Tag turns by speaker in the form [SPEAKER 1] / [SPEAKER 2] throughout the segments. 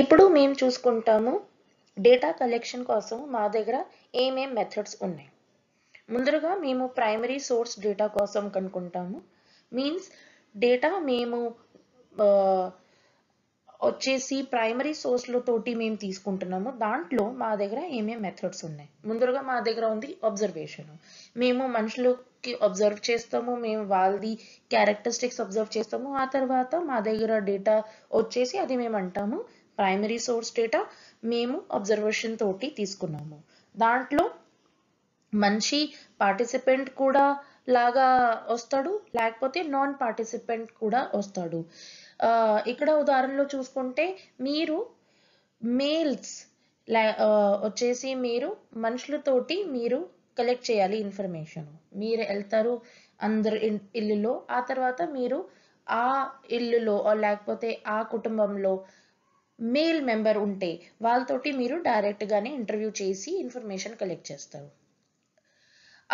[SPEAKER 1] ఇప్పుడు మేము చూసుకుంటాము డేటా కలెక్షన్ కోసం మా దగ్గర ఏమేం మెథడ్స్ ఉన్నాయి ముందరగా మేము ప్రైమరీ సోర్స్ డేటా కోసం కనుక్కుంటాము మీన్స్ డేటా మేము వచ్చేసి ప్రైమరీ సోర్స్లో తోటి మేము తీసుకుంటున్నాము దాంట్లో మా దగ్గర ఏమేమి మెథడ్స్ ఉన్నాయి ముందరగా మా దగ్గర ఉంది అబ్జర్వేషన్ మేము మనుషులకి అబ్జర్వ్ చేస్తాము మేము వాళ్ళది క్యారెక్టరిస్టిక్స్ అబ్జర్వ్ చేస్తాము ఆ తర్వాత మా దగ్గర డేటా వచ్చేసి అది మేము అంటాము ప్రైమరీ సోర్స్ డేటా మేము అబ్జర్వేషన్ తోటి తీసుకున్నాము దాంట్లో మంచి పార్టిసిపెంట్ కూడా లాగా వస్తాడు లేకపోతే నాన్ పార్టిసిపెంట్ కూడా వస్తాడు ఇక్కడ ఉదాహరణలో చూసుకుంటే మీరు మెయిల్స్ వచ్చేసి మీరు మనుషులతోటి మీరు కలెక్ట్ చేయాలి ఇన్ఫర్మేషన్ మీరు వెళ్తారు అందరు ఇల్లులో ఆ తర్వాత మీరు ఆ ఇల్లులో లేకపోతే ఆ కుటుంబంలో మేల్ మెంబర్ ఉంటే వాళ్ళతోటి మీరు డైరెక్ట్గానే ఇంటర్వ్యూ చేసి ఇన్ఫర్మేషన్ కలెక్ట్ చేస్తారు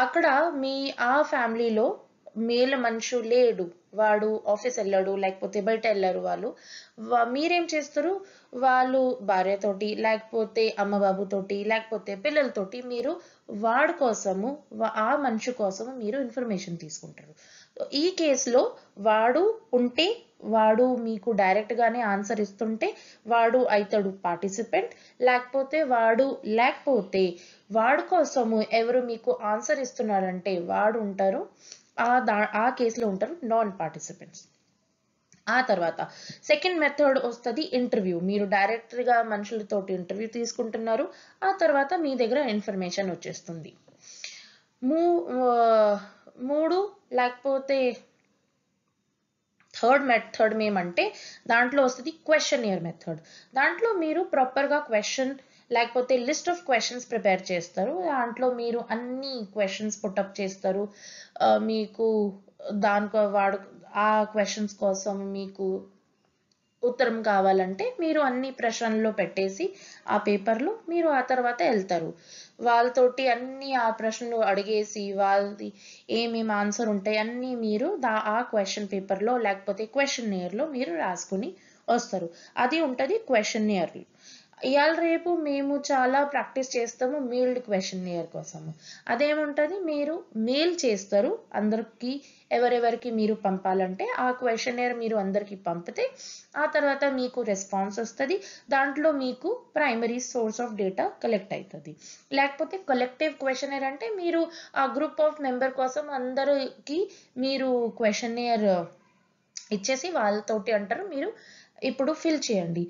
[SPEAKER 1] అక్కడ మీ ఆ ఫ్యామిలీలో మేల్ మనుషు లేడు వాడు ఆఫీస్ వెళ్ళాడు లేకపోతే బయట వెళ్ళారు వాళ్ళు మీరేం చేస్తారు వాళ్ళు భార్యతోటి లేకపోతే అమ్మబాబుతోటి లేకపోతే పిల్లలతోటి మీరు వాడి కోసము ఆ మనిషి కోసము మీరు ఇన్ఫర్మేషన్ తీసుకుంటారు ఈ కేసులో వాడు ఉంటే వాడు మీకు డైరెక్ట్గానే ఆన్సర్ ఇస్తుంటే వాడు అవుతాడు పార్టిసిపెంట్ లేకపోతే వాడు లేకపోతే వాడు కోసము ఎవరు మీకు ఆన్సర్ ఇస్తున్నారంటే వాడు ఉంటారు ఆ దా ఆ కేసులో ఉంటారు నాన్ పార్టిసిపెంట్స్ ఆ తర్వాత సెకండ్ మెథడ్ వస్తుంది ఇంటర్వ్యూ మీరు డైరెక్ట్గా మనుషులతో ఇంటర్వ్యూ తీసుకుంటున్నారు ఆ తర్వాత మీ దగ్గర ఇన్ఫర్మేషన్ వచ్చేస్తుంది మూ మూడు లేకపోతే థర్డ్ మెథడ్ మేమంటే దాంట్లో వస్తుంది క్వశ్చన్ ఇయర్ మెథడ్ దాంట్లో మీరు ప్రాపర్గా క్వశ్చన్ లేకపోతే లిస్ట్ ఆఫ్ క్వశ్చన్స్ ప్రిపేర్ చేస్తారు దాంట్లో మీరు అన్ని క్వశ్చన్స్ పుట్టప్ చేస్తారు మీకు దానికో వాడు ఆ క్వశ్చన్స్ కోసం మీకు ఉత్తరం కావాలంటే మీరు అన్ని ప్రశ్నల్లో పెట్టేసి ఆ పేపర్లో మీరు ఆ తర్వాత వెళ్తారు వాళ్ళతోటి అన్ని ఆ ప్రశ్నలు అడిగేసి వాళ్ళది ఏమేమి ఆన్సర్ ఉంటాయి అన్నీ మీరు దా ఆ క్వశ్చన్ పేపర్లో లేకపోతే క్వశ్చన్ ఇయర్లో మీరు రాసుకుని వస్తారు అది ఉంటుంది క్వశ్చన్ ఇయర్లు ఇవాళ రేపు మేము చాలా ప్రాక్టీస్ చేస్తాము మీల్డ్ క్వశ్చన్ ఇయర్ కోసము అదేముంటుంది మీరు మెయిల్ చేస్తారు అందరికీ ఎవరెవరికి మీరు పంపాలంటే ఆ క్వశ్చన్ ఇయర్ మీరు అందరికీ పంపితే ఆ తర్వాత మీకు రెస్పాన్స్ వస్తుంది దాంట్లో మీకు primary source of data collect అవుతుంది లేకపోతే కలెక్టివ్ క్వశ్చన్ ఇయర్ అంటే మీరు ఆ గ్రూప్ ఆఫ్ మెంబర్ కోసం అందరికి మీరు క్వశ్చన్ ఇయర్ ఇచ్చేసి వాళ్ళతోటి అంటారు మీరు ఇప్పుడు ఫిల్ చేయండి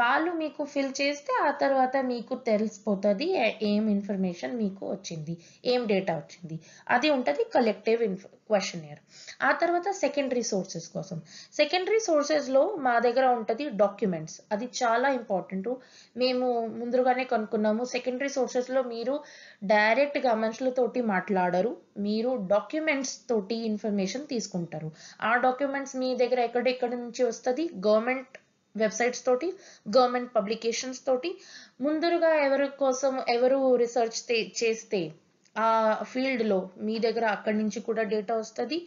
[SPEAKER 1] వాళ్ళు మీకు ఫిల్ చేస్తే ఆ తర్వాత మీకు తెలిసిపోతుంది ఏం ఇన్ఫర్మేషన్ మీకు వచ్చింది ఏం డేటా వచ్చింది అది ఉంటుంది కలెక్టివ్ ఇన్ఫర్ ఇయర్ ఆ తర్వాత సెకండరీ సోర్సెస్ కోసం సెకండరీ సోర్సెస్లో మా దగ్గర ఉంటుంది డాక్యుమెంట్స్ అది చాలా ఇంపార్టెంట్ మేము ముందుగానే కనుక్కున్నాము సెకండరీ సోర్సెస్లో మీరు డైరెక్ట్గా మనుషులతోటి మాట్లాడరు మీరు డాక్యుమెంట్స్ తోటి ఇన్ఫర్మేషన్ తీసుకుంటారు ఆ డాక్యుమెంట్స్ మీ దగ్గర ఎక్కడెక్కడి నుంచి వస్తుంది గవర్నమెంట్ వెబ్సైట్స్ తోటి గవర్నమెంట్ పబ్లికేషన్స్ తోటి ముందుగా ఎవరి కోసం ఎవరు రీసెర్చ్ చేస్తే ఆ ఫీల్డ్లో మీ దగ్గర అక్కడి నుంచి కూడా డేటా వస్తుంది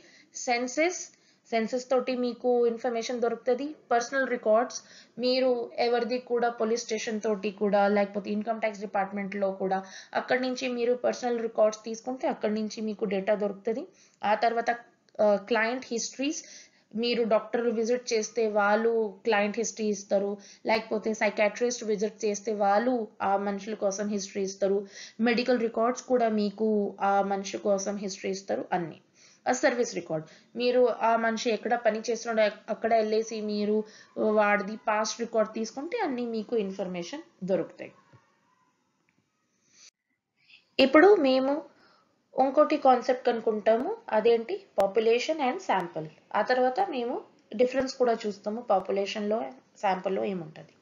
[SPEAKER 1] సెన్సెస్ సెన్సెస్ తోటి మీకు ఇన్ఫర్మేషన్ దొరుకుతుంది పర్సనల్ రికార్డ్స్ మీరు ఎవరిది కూడా పోలీస్ స్టేషన్ తోటి కూడా లేకపోతే ఇన్కమ్ ట్యాక్స్ డిపార్ట్మెంట్లో కూడా అక్కడి నుంచి మీరు పర్సనల్ రికార్డ్స్ తీసుకుంటే అక్కడి నుంచి మీకు డేటా దొరుకుతుంది ఆ తర్వాత క్లయింట్ హిస్టరీస్ మీరు డాక్టర్ విజిట్ చేస్తే వాళ్ళు క్లయింట్ హిస్టరీ ఇస్తారు లేకపోతే సైకాట్రిస్ట్ విజిట్ చేస్తే వాళ్ళు ఆ మనుషుల కోసం హిస్టరీ ఇస్తారు మెడికల్ రికార్డ్స్ కూడా మీకు ఆ మనిషి కోసం హిస్టరీ ఇస్తారు అన్నీ సర్వీస్ రికార్డ్ మీరు ఆ మనిషి ఎక్కడ పని చేస్తున్నాడో అక్కడ వెళ్ళేసి మీరు వాడిది పాస్ట్ రికార్డ్ తీసుకుంటే అన్నీ మీకు ఇన్ఫర్మేషన్ దొరుకుతాయి ఇప్పుడు మేము ఇంకోటి కాన్సెప్ట్ కనుక్కుంటాము అదేంటి పాపులేషన్ అండ్ శాంపుల్ ఆ తర్వాత మేము డిఫరెన్స్ కూడా చూస్తాము పాపులేషన్లో శాంపుల్లో ఏముంటుంది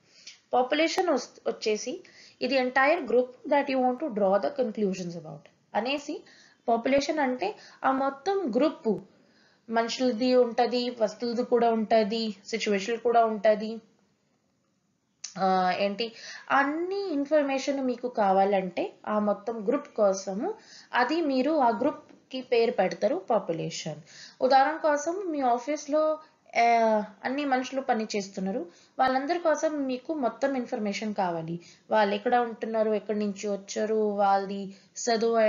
[SPEAKER 1] పాపులేషన్ వచ్చేసి ఇది entire group that you want to draw the conclusions about అనేసి పాపులేషన్ అంటే ఆ మొత్తం గ్రూప్ మనుషులది ఉంటుంది వస్తువులది కూడా ఉంటుంది సిచ్యువేషన్ కూడా ఉంటుంది ఏంటి అన్ని ఇన్ఫర్మేషన్ మీకు కావాలంటే ఆ మొత్తం గ్రూప్ కోసము అది మీరు ఆ గ్రూప్ కి పేరు పెడతారు పాపులేషన్ ఉదాహరణ కోసం మీ ఆఫీస్లో అన్ని మనుషులు పని చేస్తున్నారు వాళ్ళందరి కోసం మీకు మొత్తం ఇన్ఫర్మేషన్ కావాలి వాళ్ళు ఎక్కడ ఉంటున్నారు ఎక్కడి నుంచి వచ్చారు వాళ్ళది చదువు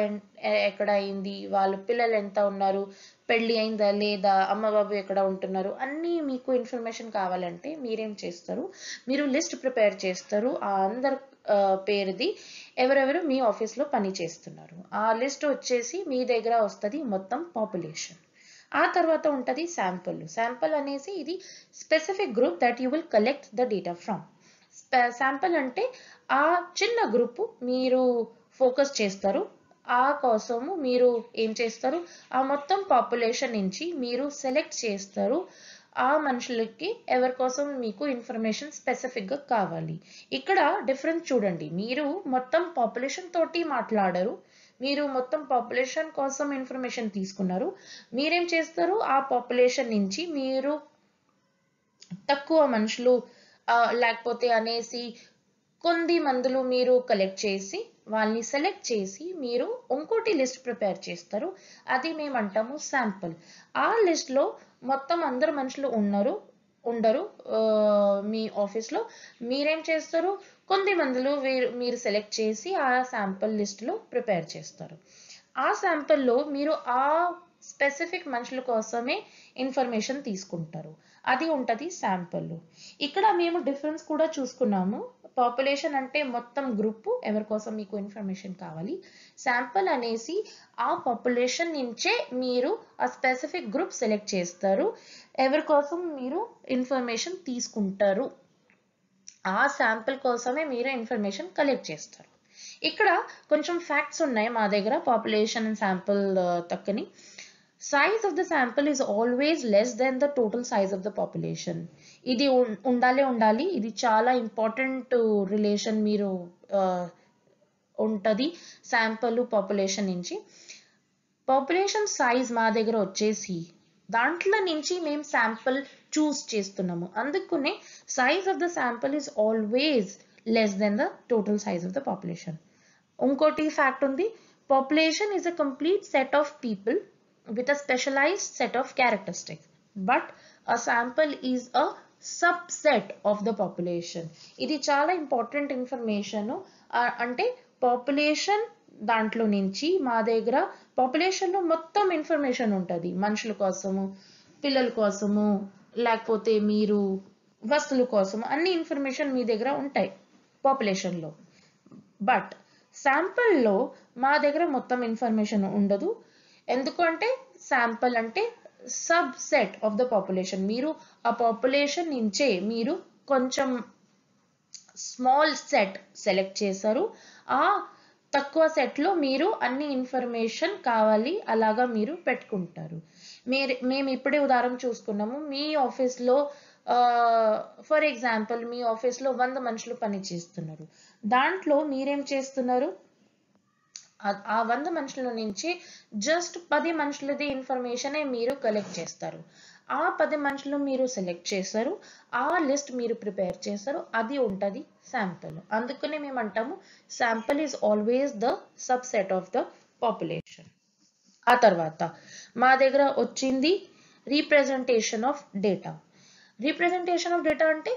[SPEAKER 1] ఎక్కడ అయింది వాళ్ళ పిల్లలు ఎంత ఉన్నారు పెళ్ళి అయిందా లేదా అమ్మ బాబు ఎక్కడ ఉంటున్నారు అన్నీ మీకు ఇన్ఫర్మేషన్ కావాలంటే మీరేం చేస్తారు మీరు లిస్ట్ ప్రిపేర్ చేస్తారు ఆ అందరు పేరుది ఎవరెవరు మీ ఆఫీస్లో పని చేస్తున్నారు ఆ లిస్ట్ వచ్చేసి మీ దగ్గర వస్తుంది మొత్తం పాపులేషన్ ఆ తర్వాత ఉంటుంది శాంపుల్ శాంపుల్ అనేసి ఇది specific group that you will collect the data from sample అంటే ఆ చిన్న గ్రూపు మీరు ఫోకస్ చేస్తారు ఆ కోసము మీరు ఏం చేస్తారు ఆ మొత్తం పాపులేషన్ నుంచి మీరు సెలెక్ట్ చేస్తారు ఆ మనుషులకి ఎవరి కోసం మీకు ఇన్ఫర్మేషన్ స్పెసిఫిక్గా కావాలి ఇక్కడ డిఫరెన్స్ చూడండి మీరు మొత్తం పాపులేషన్ తోటి మాట్లాడరు మీరు మొత్తం పాపులేషన్ కోసం ఇన్ఫర్మేషన్ తీసుకున్నారు మీరేం చేస్తారు ఆ పాపులేషన్ నుంచి మీరు తక్కువ మనుషులు లేకపోతే అనేసి కొన్ని మందులు మీరు కలెక్ట్ చేసి వాళ్ళని సెలెక్ట్ చేసి మీరు ఇంకోటి లిస్ట్ ప్రిపేర్ చేస్తారు అది మేమంటాము శాంపుల్ ఆ లిస్ట్లో మొత్తం అందరు మనుషులు ఉన్నారు ఉండరు మీ ఆఫీస్లో మీరేం చేస్తారు కొన్ని మందులు మీరు సెలెక్ట్ చేసి ఆ శాంపుల్ లిస్ట్లో ప్రిపేర్ చేస్తారు ఆ శాంపుల్లో మీరు ఆ స్పెసిఫిక్ మనుషుల కోసమే ఇన్ఫర్మేషన్ తీసుకుంటారు అది ఉంటుంది శాంపుల్ ఇక్కడ మేము డిఫరెన్స్ కూడా చూసుకున్నాము పాపులేషన్ అంటే మొత్తం గ్రూప్ ఎవరి కోసం మీకు ఇన్ఫర్మేషన్ కావాలి శాంపుల్ అనేసి ఆ పాపులేషన్ నుంచే మీరు ఆ స్పెసిఫిక్ గ్రూప్ సెలెక్ట్ చేస్తారు ఎవరి కోసం మీరు ఇన్ఫర్మేషన్ తీసుకుంటారు ఆ శాంపుల్ కోసమే మీరు ఇన్ఫర్మేషన్ కలెక్ట్ చేస్తారు ఇక్కడ కొంచెం ఫ్యాక్ట్స్ ఉన్నాయి మా దగ్గర పాపులేషన్ అండ్ శాంపుల్ తక్కని size of the sample is always less than the total size of the population ఇది ఉండాలి ఉండాలి ఇది చాలా ఇంపార్టెంట్ రిలేషన్ uh, మీరు ఉంటుంది శాంపుల్ పాపులేషన్ నుంచి పాపులేషన్ సైజ్ మా దగ్గర వచ్చేసి దాంట్లో నుంచి మేము శాంపుల్ చూస్ చేస్తున్నాము అందుకునే size of the sample is always less than the total size of the population ఇంకోటి ఫ్యాక్ట్ ఉంది population is a complete set of people with a specialized set of characteristics. But a sample is a subset of the population ఇది చాలా important information అంటే population దాంట్లో నుంచి మా దగ్గర పాపులేషన్లో మొత్తం ఇన్ఫర్మేషన్ ఉంటుంది మనుషుల కోసము పిల్లల కోసము లేకపోతే మీరు వస్తువుల కోసము అన్ని ఇన్ఫర్మేషన్ మీ దగ్గర ఉంటాయి పాపులేషన్లో బట్ శాంపుల్లో మా దగ్గర మొత్తం ఇన్ఫర్మేషన్ ఉండదు ఎందుకంటే శాంపుల్ అంటే subset of the population మీరు ఆ పాపులేషన్ నుంచే మీరు కొంచెం స్మాల్ సెట్ సెలెక్ట్ చేశారు ఆ తక్కువ సెట్లో మీరు అన్ని ఇన్ఫర్మేషన్ కావాలి అలాగా మీరు పెట్టుకుంటారు మీరు మేము ఇప్పుడే ఉదాహరణ చూసుకున్నాము మీ ఆఫీస్లో ఫర్ ఎగ్జాంపుల్ మీ ఆఫీస్లో వంద మనుషులు పని చేస్తున్నారు దాంట్లో మీరేం చేస్తున్నారు ఆ వంద మనుషుల నుంచి జస్ట్ పది మనుషులది ఇన్ఫర్మేషనే మీరు కలెక్ట్ చేస్తారు ఆ పది మనుషులు మీరు సెలెక్ట్ చేస్తారు ఆ లిస్ట్ మీరు ప్రిపేర్ చేస్తారు అది ఉంటుంది శాంపుల్ అందుకనే మేము అంటాము sample is always the subset of the population ఆ తర్వాత మా దగ్గర వచ్చింది representation of data representation of data అంటే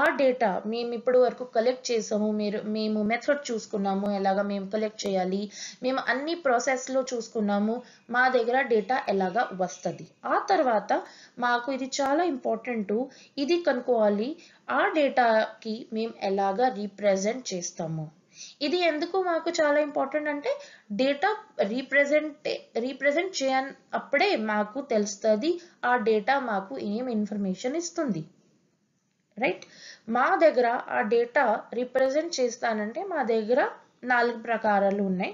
[SPEAKER 1] ఆ డేటా మేము ఇప్పుడు వరకు కలెక్ట్ చేసాము మీరు మేము మెథడ్ చూసుకున్నాము ఎలాగా మేము కలెక్ట్ చేయాలి మేము అన్ని ప్రాసెస్లో చూసుకున్నాము మా దగ్గర డేటా ఎలాగా వస్తుంది ఆ తర్వాత మాకు ఇది చాలా ఇంపార్టెంట్ ఇది కనుక్కోవాలి ఆ డేటాకి మేము ఎలాగా రీప్రజెంట్ చేస్తాము ఇది ఎందుకు మాకు చాలా ఇంపార్టెంట్ అంటే డేటా రీప్రజెంట్ రీప్రజెంట్ చేయ అప్పుడే మాకు తెలుస్తుంది ఆ డేటా మాకు ఏం ఇన్ఫర్మేషన్ ఇస్తుంది రైట్ మా దగ్గర ఆ డేటా రిప్రజెంట్ చేస్తానంటే మా దగ్గర నాలుగు ప్రకారాలు ఉన్నాయి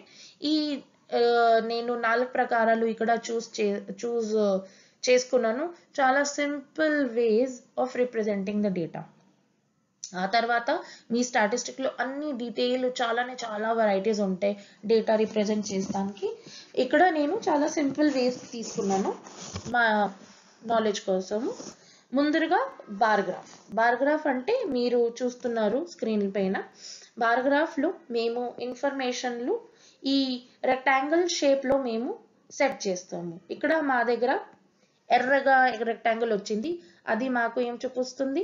[SPEAKER 1] ఈ నేను నాలుగు ప్రకారాలు ఇక్కడ చూస్ చే చూస్ చేసుకున్నాను చాలా simple ways of representing the data ఆ తర్వాత మీ స్టాటిస్టిక్లో అన్ని డీటెయిల్ చాలానే చాలా వెరైటీస్ ఉంటాయి డేటా రిప్రజెంట్ చేస్తానికి ఇక్కడ నేను చాలా సింపుల్ వేస్ తీసుకున్నాను మా నాలెడ్జ్ కోసము ముందుగా బార్గ్రాఫ్ బార్గ్రాఫ్ అంటే మీరు చూస్తున్నారు స్క్రీన్ పైన బార్గ్రాఫ్లో మేము ఇన్ఫర్మేషన్లు ఈ రెక్టాంగిల్ షేప్లో మేము సెట్ చేస్తాము ఇక్కడ మా దగ్గర ఎర్రగా రెక్టాంగిల్ వచ్చింది అది మాకు ఏం చూపిస్తుంది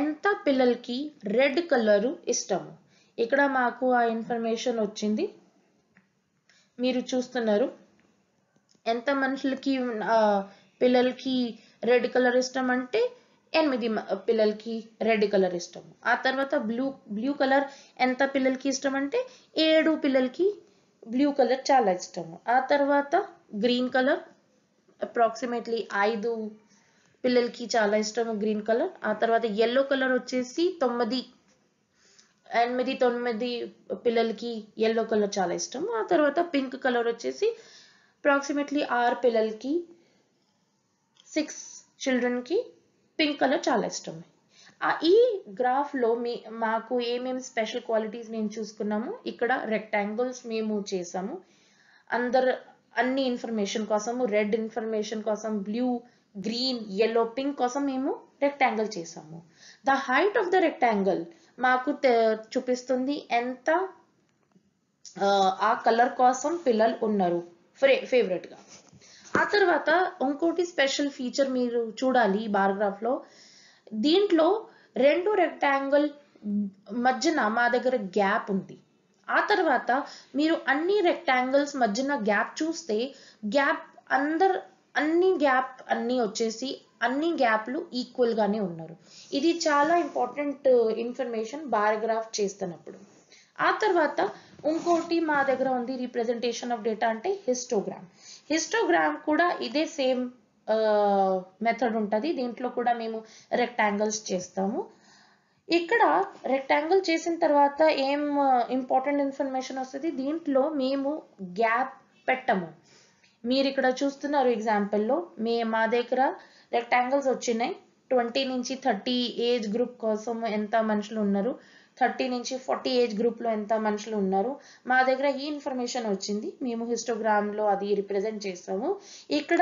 [SPEAKER 1] ఎంత పిల్లలకి రెడ్ కలరు ఇష్టము ఇక్కడ మాకు ఆ ఇన్ఫర్మేషన్ వచ్చింది మీరు చూస్తున్నారు ఎంత మనుషులకి పిల్లలకి రెడ్ కలర్ ఇష్టం అంటే ఎనిమిది పిల్లలకి రెడ్ కలర్ ఇష్టం ఆ తర్వాత బ్లూ బ్లూ కలర్ ఎంత పిల్లలకి ఇష్టం అంటే ఏడు పిల్లలకి బ్లూ కలర్ చాలా ఇష్టము ఆ తర్వాత గ్రీన్ కలర్ అప్రాక్సిమేట్లీ ఐదు పిల్లలకి చాలా ఇష్టము గ్రీన్ కలర్ ఆ తర్వాత ఎల్లో కలర్ వచ్చేసి తొమ్మిది ఎనిమిది తొమ్మిది పిల్లలకి ఎల్లో కలర్ చాలా ఇష్టం ఆ తర్వాత పింక్ కలర్ వచ్చేసి అప్రాక్సిమేట్లీ ఆరు పిల్లలకి సిక్స్ చిల్డ్రన్కి పింక్ కలర్ చాలా ఇష్టం ఈ గ్రాఫ్లో మీ మాకు ఏమేమి స్పెషల్ క్వాలిటీస్ మేము చూసుకున్నాము ఇక్కడ రెక్టాంగిల్స్ మేము చేసాము అందరు అన్ని ఇన్ఫర్మేషన్ కోసము రెడ్ ఇన్ఫర్మేషన్ కోసం బ్లూ గ్రీన్ ఎల్లో పింక్ కోసం మేము రెక్టాంగిల్ చేసాము the height of the rectangle మాకు చూపిస్తుంది ఎంత ఆ కలర్ కోసం పిల్లలు ఉన్నారు ఫేవరెట్గా ఆ తర్వాత ఇంకోటి స్పెషల్ ఫీచర్ మీరు చూడాలి ఈ లో దీంట్లో రెండు రెక్టాంగిల్ మధ్యన మా దగ్గర గ్యాప్ ఉంది ఆ తర్వాత మీరు అన్ని రెక్టాంగిల్స్ మధ్యన గ్యాప్ చూస్తే గ్యాప్ అందరు అన్ని గ్యాప్ అన్ని వచ్చేసి అన్ని గ్యాప్లు ఈక్వల్ గానే ఉన్నారు ఇది చాలా ఇంపార్టెంట్ ఇన్ఫర్మేషన్ బార్గ్రాఫ్ చేస్తున్నప్పుడు ఆ తర్వాత ఇంకోటి మా దగ్గర ఉంది రిప్రజెంటేషన్ ఆఫ్ డేటా అంటే హిస్టోగ్రామ్ హిస్టోగ్రామ్ కూడా ఇదే సేమ్ మెథడ్ ఉంటుంది దీంట్లో కూడా మేము రెక్టాంగిల్స్ చేస్తాము ఇక్కడ రెక్టాంగిల్ చేసిన తర్వాత ఏం ఇంపార్టెంట్ ఇన్ఫర్మేషన్ వస్తుంది దీంట్లో మేము గ్యాప్ పెట్టము మీరు ఇక్కడ చూస్తున్నారు ఎగ్జాంపుల్లో మే మా దగ్గర రెక్టాంగిల్స్ వచ్చినాయి ట్వంటీ నుంచి థర్టీ ఏజ్ గ్రూప్ కోసం ఎంత మనుషులు ఉన్నారు థర్టీ నుంచి ఫార్టీ ఏజ్ గ్రూప్లో ఎంత మనుషులు ఉన్నారు మా దగ్గర ఈ ఇన్ఫర్మేషన్ వచ్చింది మేము హిస్టోగ్రామ్లో అది రిప్రజెంట్ చేస్తాము ఇక్కడ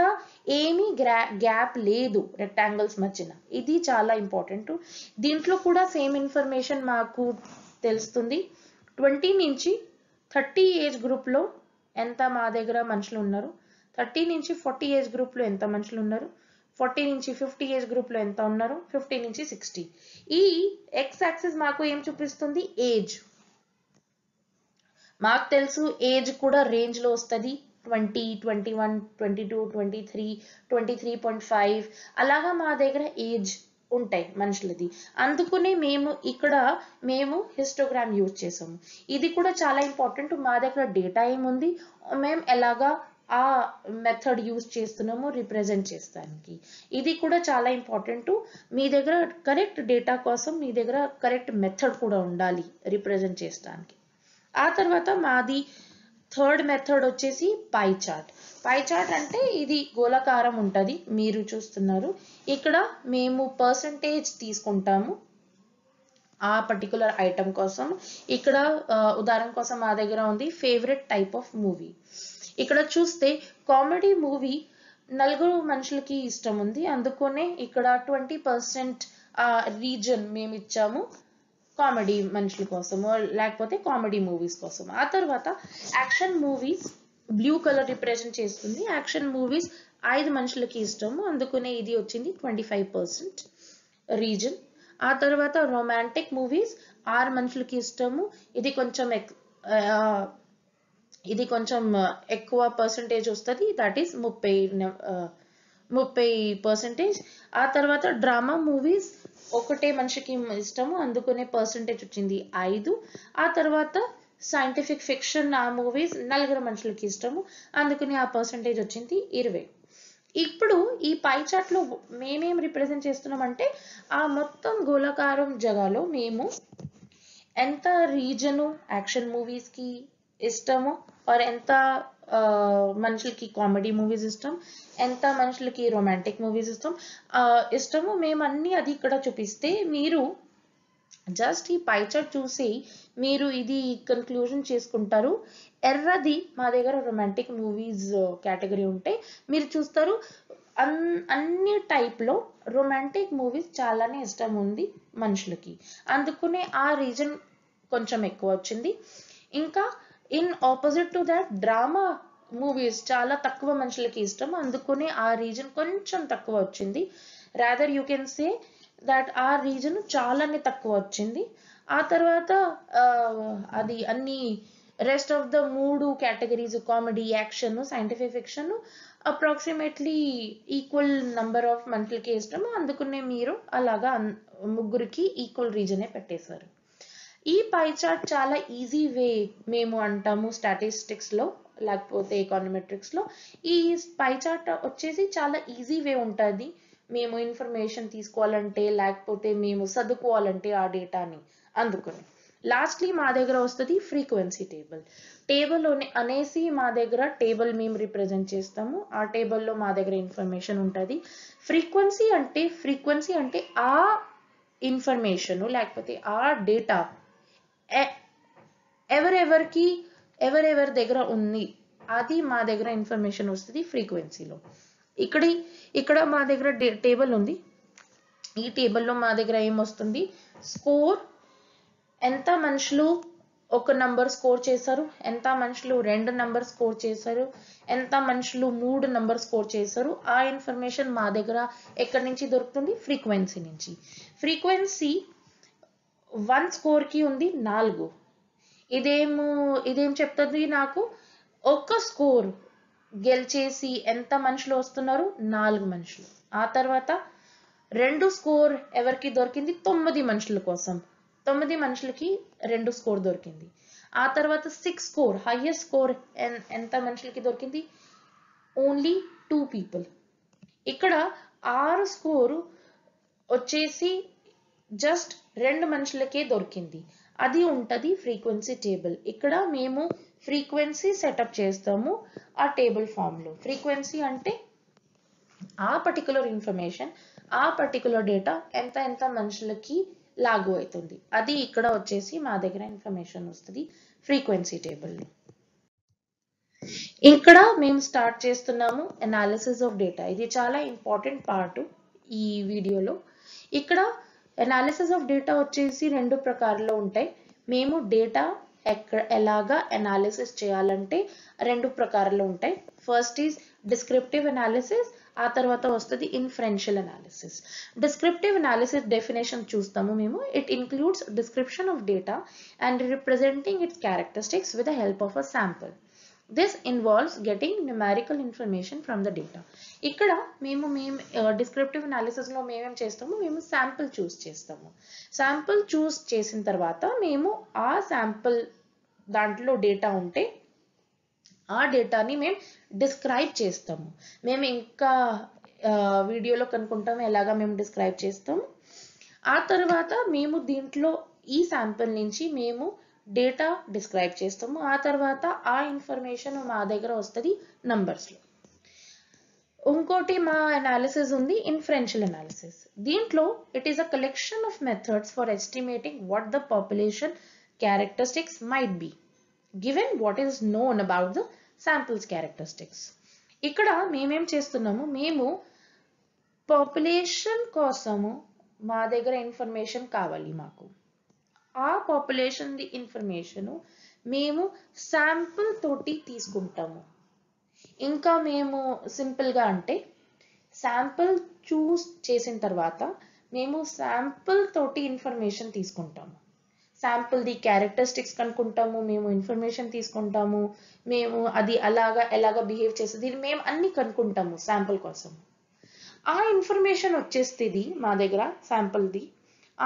[SPEAKER 1] ఏమీ గ్రా గ్యాప్ లేదు రెక్టాంగిల్స్ మధ్యన ఇది చాలా ఇంపార్టెంట్ దీంట్లో కూడా సేమ్ ఇన్ఫర్మేషన్ మాకు తెలుస్తుంది ట్వంటీ నుంచి థర్టీ ఏజ్ గ్రూప్లో ఎంత మా దగ్గర మనుషులు ఉన్నారు థర్టీ నుంచి ఫార్టీ ఏజ్ గ్రూప్లో ఎంత మనుషులు ఉన్నారు ఫార్టీ నుంచి ఫిఫ్టీ ఏజ్ గ్రూప్ లో ఎంత ఉన్నారు ఫిఫ్టీ నుంచి సిక్స్టీ ఈ ఎక్స్ యాక్సిస్ మాకు ఏం చూపిస్తుంది ఏజ్ మాకు తెలుసు ఏజ్ కూడా రేంజ్లో వస్తుంది twenty twenty one twenty two twenty three twenty three point five అలాగా మా దగ్గర ఏజ్ ఉంటాయి మనుషులది అందుకునే మేము ఇక్కడ మేము హిస్టోగ్రామ్ యూజ్ చేసాము ఇది కూడా చాలా ఇంపార్టెంట్ మా దగ్గర డేటా ఏముంది మేము ఎలాగా ఆ మెథడ్ యూస్ చేస్తున్నామో రిప్రజెంట్ చేస్తానికి ఇది కూడా చాలా ఇంపార్టెంట్ మీ దగ్గర కరెక్ట్ డేటా కోసం మీ దగ్గర కరెక్ట్ మెథడ్ కూడా ఉండాలి రిప్రజెంట్ చేస్తానికి ఆ తర్వాత మాది థర్డ్ మెథడ్ వచ్చేసి పై చార్ట్ పై చార్ట్ అంటే ఇది గోళాకారం ఉంటుంది మీరు చూస్తున్నారు ఇక్కడ మేము పర్సంటేజ్ తీసుకుంటాము ఆ పర్టికులర్ ఐటమ్ కోసం ఇక్కడ ఉదాహరణ కోసం మా దగ్గర ఉంది ఫేవరెట్ టైప్ ఆఫ్ మూవీ ఇక్కడ చూస్తే కామెడీ మూవీ నలుగురు మనుషులకి ఇష్టం ఉంది అందుకనే ఇక్కడ ట్వంటీ పర్సెంట్ ఆ రీజన్ మేము ఇచ్చాము కామెడీ మనుషుల కోసము లేకపోతే కామెడీ మూవీస్ కోసం ఆ తర్వాత action movies blue colour represent చేస్తుంది యాక్షన్ మూవీస్ ఐదు మనుషులకి ఇష్టము అందుకనే ఇది వచ్చింది ట్వంటీ ఫైవ్ పర్సెంట్ రీజన్ ఆ తర్వాత రొమాంటిక్ మూవీస్ ఆరు మనుషులకి ఇష్టము ఇది కొంచెం ఇది కొంచెం ఎక్కువ పర్సంటేజ్ వస్తుంది దట్ ఈస్ ముప్పై ముప్పై పర్సంటేజ్ ఆ తర్వాత డ్రామా మూవీస్ ఒకటే మనిషికి ఇష్టము అందుకునే పర్సంటేజ్ వచ్చింది ఐదు ఆ తర్వాత సైంటిఫిక్ ఫిక్షన్ ఆ మూవీస్ నలుగురు మనుషులకి ఇష్టము అందుకునే ఆ పర్సంటేజ్ వచ్చింది ఇరవై ఇప్పుడు ఈ పై చాట్లో మేమేం రిప్రజెంట్ చేస్తున్నామంటే ఆ మొత్తం గోళాకారం జగాలో మేము ఎంత రీజను యాక్షన్ మూవీస్కి ఇష్టము ఆర్ ఎంత మనుషులకి కామెడీ మూవీస్ ఇష్టం ఎంత మనుషులకి రొమాంటిక్ మూవీస్ ఇష్టం ఇష్టము మేము అన్ని అది ఇక్కడ చూపిస్తే మీరు జస్ట్ ఈ పైచర్ చూసి మీరు ఇది కన్క్లూజన్ చేసుకుంటారు ఎర్రది మా దగ్గర రొమాంటిక్ మూవీస్ కేటగిరీ ఉంటే మీరు చూస్తారు అన్ అన్ని టైప్లో రొమాంటిక్ మూవీస్ చాలానే ఇష్టం ఉంది మనుషులకి అందుకునే ఆ రీజన్ కొంచెం ఎక్కువ వచ్చింది ఇంకా in opposite to that drama movies చాలా తక్కువ మనుషులకి ఇష్టం అందుకునే ఆ రీజన్ కొంచెం తక్కువ వచ్చింది rather you can say that ఆ రీజన్ చాలానే తక్కువ వచ్చింది ఆ తర్వాత అది అన్ని రెస్ట్ ఆఫ్ ద మూడు categories comedy action scientific fiction approximately equal number of మంత్లకి ఇష్టం అందుకునే మీరు అలాగా ముగ్గురికి ఈక్వల్ రీజనే పెట్టేశారు ఈ పై చార్ట్ చాలా ఈజీ వే మేము అంటాము స్టాటిస్టిక్స్లో లేకపోతే ఎకానమెట్రిక్స్లో ఈ పై చార్ట్ వచ్చేసి చాలా ఈజీ వే ఉంటుంది మేము ఇన్ఫర్మేషన్ తీసుకోవాలంటే లేకపోతే మేము చదువుకోవాలంటే ఆ డేటాని అందుకుని లాస్ట్లీ మా దగ్గర వస్తుంది ఫ్రీక్వెన్సీ టేబుల్ టేబుల్ అనేసి మా దగ్గర టేబుల్ మేము రిప్రజెంట్ చేస్తాము ఆ టేబుల్లో మా దగ్గర ఇన్ఫర్మేషన్ ఉంటుంది ఫ్రీక్వెన్సీ అంటే ఫ్రీక్వెన్సీ అంటే ఆ ఇన్ఫర్మేషన్ లేకపోతే ఆ డేటా ఎవరెవరికి ఎవరెవరి దగ్గర ఉంది అది మా దగ్గర ఇన్ఫర్మేషన్ వస్తుంది ఫ్రీక్వెన్సీలో ఇక్కడ ఇక్కడ మా దగ్గర టేబుల్ ఉంది ఈ టేబుల్లో మా దగ్గర ఏమొస్తుంది స్కోర్ ఎంత మనుషులు ఒక నంబర్ స్కోర్ చేశారు ఎంత మనుషులు రెండు నంబర్ స్కోర్ చేశారు ఎంత మనుషులు మూడు నంబర్ స్కోర్ చేశారు ఆ ఇన్ఫర్మేషన్ మా దగ్గర ఎక్కడి నుంచి దొరుకుతుంది ఫ్రీక్వెన్సీ నుంచి ఫ్రీక్వెన్సీ వన్ స్కోర్కి ఉంది నాలుగు ఇదేమో ఇదేం చెప్తుంది నాకు ఒక్క స్కోర్ గెలిచేసి ఎంత మనుషులు వస్తున్నారు నాలుగు మనుషులు ఆ తర్వాత రెండు స్కోర్ ఎవరికి దొరికింది తొమ్మిది మనుషుల కోసం తొమ్మిది మనుషులకి రెండు స్కోర్ దొరికింది ఆ తర్వాత సిక్స్ స్కోర్ హైయెస్ట్ స్కోర్ ఎంత మనుషులకి దొరికింది ఓన్లీ టూ పీపుల్ ఇక్కడ ఆరు స్కోరు వచ్చేసి జస్ట్ రెండు మనుషులకే దొరికింది అది ఉంటుంది ఫ్రీక్వెన్సీ టేబుల్ ఇక్కడ మేము ఫ్రీక్వెన్సీ సెటప్ చేస్తాము ఆ టేబుల్ ఫామ్లో ఫ్రీక్వెన్సీ అంటే ఆ పర్టికులర్ ఇన్ఫర్మేషన్ ఆ పర్టికులర్ డేటా ఎంత ఎంత మనుషులకి లాగు అవుతుంది అది ఇక్కడ వచ్చేసి మా దగ్గర ఇన్ఫర్మేషన్ వస్తుంది ఫ్రీక్వెన్సీ టేబుల్లో ఇక్కడ మేము స్టార్ట్ చేస్తున్నాము అనాలిసిస్ ఆఫ్ డేటా ఇది చాలా ఇంపార్టెంట్ పార్ట్ ఈ వీడియోలో ఇక్కడ ఎనాలిసిస్ ఆఫ్ డేటా వచ్చేసి రెండు ప్రకారంలో ఉంటాయి మేము డేటా ఎక్కడ ఎలాగా ఎనాలిసిస్ చేయాలంటే రెండు ప్రకారంలో ఉంటాయి ఫస్ట్ ఈజ్ డిస్క్రిప్టివ్ ఎనాలిసిస్ ఆ తర్వాత వస్తుంది inferential analysis descriptive analysis definition చూస్తాము మేము it includes description of data and representing its characteristics with the help of a sample this involves getting numerical information from the data ఇక్కడ మేము మేము descriptive అనాలిసిస్లో మేమేం చేస్తాము మేము శాంపుల్ చూస్ చేస్తాము శాంపుల్ చూస్ చేసిన తర్వాత మేము ఆ శాంపుల్ దాంట్లో డేటా ఉంటే ఆ డేటాని మేము డిస్క్రైబ్ చేస్తాము మేము ఇంకా వీడియోలో కనుక్కుంటాము ఎలాగా మేము డిస్క్రైబ్ చేస్తాము ఆ తర్వాత మేము దీంట్లో ఈ శాంపుల్ నుంచి మేము డేటా డిస్క్రైబ్ చేస్తాము ఆ తర్వాత ఆ ఇన్ఫర్మేషన్ మా దగ్గర వస్తుంది నంబర్స్లో ఇంకోటి మా అనాలిసిస్ ఉంది ఇన్ఫరెన్షియల్ అనాలిసిస్ దీంట్లో it is a collection of methods for estimating what the population characteristics might be given what is known about the sample's characteristics ఇక్కడ మేమేం చేస్తున్నాము మేము పాపులేషన్ కోసము మా దగ్గర ఇన్ఫర్మేషన్ కావాలి మాకు ఆ పాపులేషన్ది ఇన్ఫర్మేషను మేము శాంపుల్ తోటి తీసుకుంటాము ఇంకా మేము సింపుల్గా అంటే శాంపుల్ చూస్ చేసిన తర్వాత మేము శాంపుల్ తోటి ఇన్ఫర్మేషన్ తీసుకుంటాము శాంపుల్ది క్యారెక్టరిస్టిక్స్ కనుక్కుంటాము మేము ఇన్ఫర్మేషన్ తీసుకుంటాము మేము అది అలాగా ఎలాగా బిహేవ్ చేస్తుంది మేము అన్ని కనుక్కుంటాము శాంపుల్ కోసం ఆ ఇన్ఫర్మేషన్ వచ్చేస్తుంది మా దగ్గర శాంపుల్ది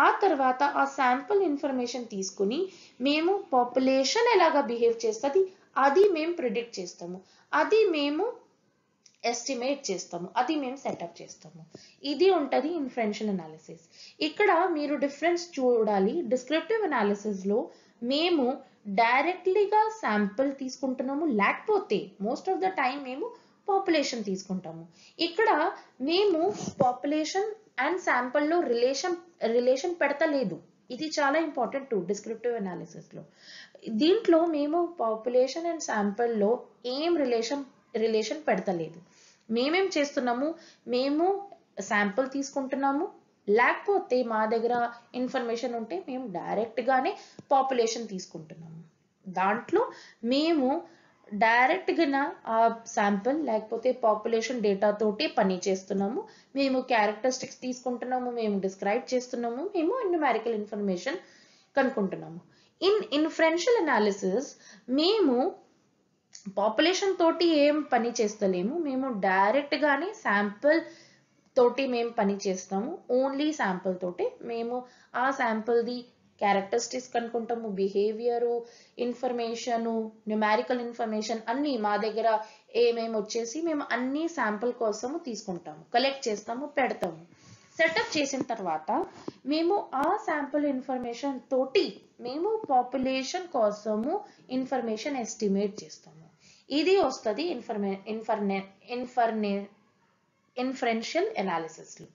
[SPEAKER 1] ఆ తర్వాత ఆ శాంపుల్ ఇన్ఫర్మేషన్ తీసుకుని మేము పాపులేషన్ ఎలాగ బిహేవ్ చేస్తుంది అది మేము ప్రిడిక్ట్ చేస్తాము అది మేము ఎస్టిమేట్ చేస్తాము అది మేము సెటప్ చేస్తాము ఇది ఉంటుంది ఇన్ఫ్లెన్షియల్ అనాలిసిస్ ఇక్కడ మీరు డిఫరెన్స్ చూడాలి డిస్క్రిప్టివ్ అనాలిసిస్లో మేము డైరెక్ట్లీగా శాంపుల్ తీసుకుంటున్నాము లేకపోతే మోస్ట్ ఆఫ్ ద టైం మేము పాపులేషన్ తీసుకుంటాము ఇక్కడ మేము పాపులేషన్ అండ్ శాంపుల్లో రిలేషన్ రిలేషన్ పెడతలేదు ఇది చాలా ఇంపార్టెంట్ డిస్క్రిప్టివ్ అనాలిసిస్లో దీంట్లో మేము పాపులేషన్ అండ్ శాంపుల్లో ఏం రిలేషన్ రిలేషన్ పెడతలేదు మేమేం చేస్తున్నాము మేము శాంపుల్ తీసుకుంటున్నాము లేకపోతే మా దగ్గర ఇన్ఫర్మేషన్ ఉంటే మేము డైరెక్ట్గానే పాపులేషన్ తీసుకుంటున్నాము దాంట్లో మేము డైరెక్ట్గా ఆ శాంపుల్ లేకపోతే పాపులేషన్ డేటా తోటి పని చేస్తున్నాము మేము క్యారెక్టరిస్టిక్స్ తీసుకుంటున్నాము మేము డిస్క్రైబ్ చేస్తున్నాము మేము న్యూమారికల్ ఇన్ఫర్మేషన్ కనుక్కుంటున్నాము ఇన్ ఇన్ఫ్రెన్షియల్ అనాలిసిస్ మేము పాపులేషన్ తోటి ఏం పని చేస్తలేము మేము డైరెక్ట్గానే శాంపుల్ తోటి మేము పని చేస్తాము ఓన్లీ శాంపుల్ తోటి మేము ఆ శాంపుల్ది క్యారెక్టరిస్టిక్స్ కనుక్కుంటాము బిహేవియరు ఇన్ఫర్మేషను న్యూమారికల్ ఇన్ఫర్మేషన్ అన్నీ మా దగ్గర ఏమేమి వచ్చేసి మేము అన్ని శాంపుల్ కోసము తీసుకుంటాము కలెక్ట్ చేస్తాము పెడతాము సెటప్ చేసిన తర్వాత మేము ఆ శాంపుల్ ఇన్ఫర్మేషన్ తోటి మేము పాపులేషన్ కోసము ఇన్ఫర్మేషన్ ఎస్టిమేట్ చేస్తాము ఇది వస్తుంది ఇన్ఫర్మే ఇన్ఫర్నే ఇన్ఫర్నే ఇన్ఫరెన్షియల్ ఎనాలిసిస్లో